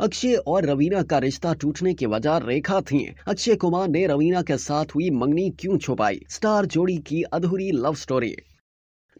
अक्षय और रवीना का रिश्ता टूटने की वजह रेखा थी अक्षय कुमार ने रवीना के साथ हुई मंगनी क्यों छुपाई स्टार जोड़ी की अधूरी लव स्टोरी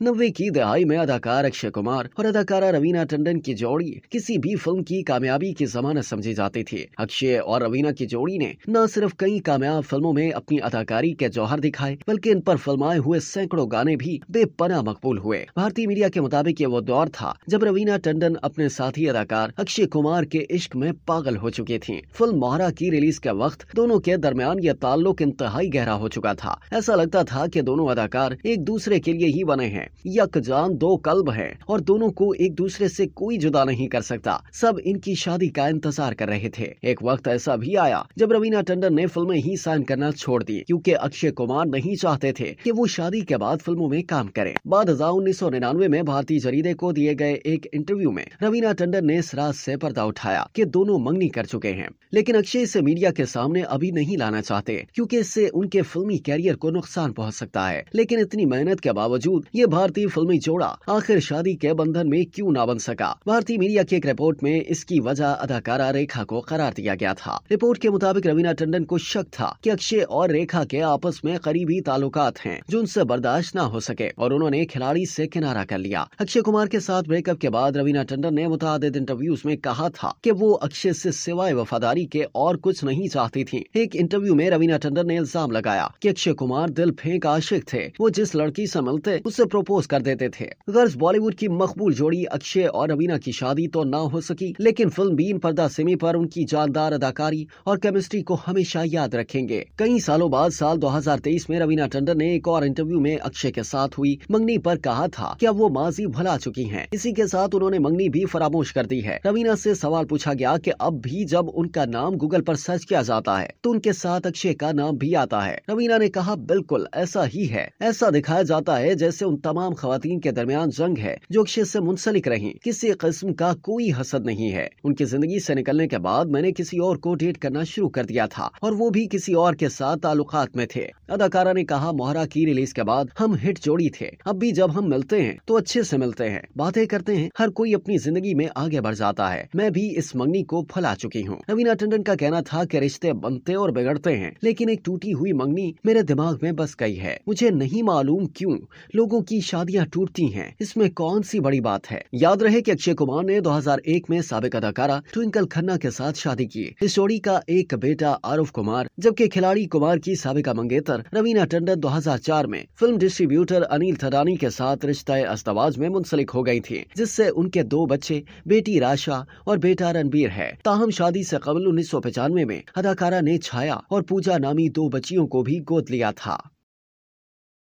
नब्बे की दहाई में अदाकार अक्षय कुमार और अदाकारा रवीना टंडन की जोड़ी किसी भी फिल्म की कामयाबी की जमानत समझी जाती थी अक्षय और रवीना की जोड़ी ने न सिर्फ कई कामयाब फिल्मों में अपनी अदाकारी के जौहर दिखाए बल्कि इन पर फिल्माए हुए सैकड़ों गाने भी बेपना मकबूल हुए भारतीय मीडिया के मुताबिक ये वो दौर था जब रवीना टंडन अपने साथी अदाकार अक्षय कुमार के इश्क में पागल हो चुकी थी फिल्म मोहरा की रिलीज के वक्त दोनों के दरमियान यह ताल्लुक इंतहाई गहरा हो चुका था ऐसा लगता था की दोनों अदाकार एक दूसरे के लिए ही बने हैं यक जान दो कल्ब हैं और दोनों को एक दूसरे से कोई जुदा नहीं कर सकता सब इनकी शादी का इंतजार कर रहे थे एक वक्त ऐसा भी आया जब रवीना टंडन ने फिल्में ही साइन करना छोड़ दी क्योंकि अक्षय कुमार नहीं चाहते थे कि वो शादी के बाद फिल्मों में काम करें बाद हजार उन्नीस सौ निन्यानवे में भारतीय जरीदे को दिए गए एक इंटरव्यू में रवीना टंडन ने इस राज से पर्दा उठाया कि दोनों मंगनी कर चुके हैं लेकिन अक्षय इसे मीडिया के सामने अभी नहीं लाना चाहते क्योंकि इससे उनके फिल्मी कैरियर को नुकसान पहुंच सकता है लेकिन इतनी मेहनत के बावजूद ये भारतीय फिल्मी जोड़ा आखिर शादी के बंधन में क्यों ना बन सका भारतीय मीडिया की एक रिपोर्ट में इसकी वजह अदाकारा रेखा को करार दिया गया था रिपोर्ट के मुताबिक रवीना टंडन को शक था कि अक्षय और रेखा के आपस में करीबी ताल्लुकात हैं जो उनसे बर्दाश्त न हो सके और उन्होंने खिलाड़ी से किनारा कर लिया अक्षय कुमार के साथ ब्रेकअप के बाद रवीना टंडन ने मुताद इंटरव्यूज में कहा था की वो अक्षय से सिवाय वफादारी के और कुछ नहीं चाहती थी एक इंटरव्यू में रवीना टंडन ने इल्जाम लगाया की अक्षय कुमार दिल फेंक आशिक थे वो जिस लड़की ऐसी मिलते उससे प्रपोज कर देते थे गर्ज बॉलीवुड की मकबूल जोड़ी अक्षय और रवीना की शादी तो ना हो सकी लेकिन फिल्म बीन पर्दा सिमी पर उनकी जानदार अदाकारी और केमिस्ट्री को हमेशा याद रखेंगे कई सालों बाद साल 2023 में रवीना टंडन ने एक और इंटरव्यू में अक्षय के साथ हुई मंगनी पर कहा था कि अब वो माजी भला चुकी हैं। इसी के साथ उन्होंने मंगनी भी फरामोश कर दी है रवीना से सवाल पूछा गया कि अब भी जब उनका नाम गूगल पर सर्च किया जाता है तो उनके साथ अक्षय का नाम भी आता है रवीना ने कहा बिल्कुल ऐसा ही है ऐसा दिखाया जाता है जैसे उन तमाम खातन के दरमियान जंग है जो शिद से मुंसलिक रही किसी किस्म का कोई हसद नहीं है उनकी जिंदगी से निकलने के बाद मैंने किसी और को डेट करना शुरू कर दिया था और वो भी किसी और के साथ ताल्लुकात में थे अदाकारा ने कहा मोहरा की रिलीज के बाद हम हिट जोड़ी थे अब भी जब हम मिलते हैं तो अच्छे से मिलते हैं बातें करते हैं हर कोई अपनी जिंदगी में आगे बढ़ जाता है मैं भी इस मंगनी को फैला चुकी हूँ नवीना टंडन का कहना था की रिश्ते बनते और बिगड़ते हैं लेकिन एक टूटी हुई मंगनी मेरे दिमाग में बस गई है मुझे नहीं मालूम क्यूँ लोगों की शादियां टूटती हैं इसमें कौन सी बड़ी बात है याद रहे कि अक्षय कुमार ने 2001 में सबक अदाकारा ट्विंकल खन्ना के साथ शादी की इस जोड़ी का एक बेटा आरुफ कुमार जबकि खिलाड़ी कुमार की सबका मंगेतर रवीना टंडन 2004 में फिल्म डिस्ट्रीब्यूटर अनिल थदानी के साथ रिश्ता अस्तवाज में मुंसलिक हो गयी थी जिससे उनके दो बच्चे बेटी राशा और बेटा रणबीर है ताहम शादी ऐसी कबल उन्नीस में अदाकारा ने छाया और पूजा नामी दो बच्चियों को भी गोद लिया था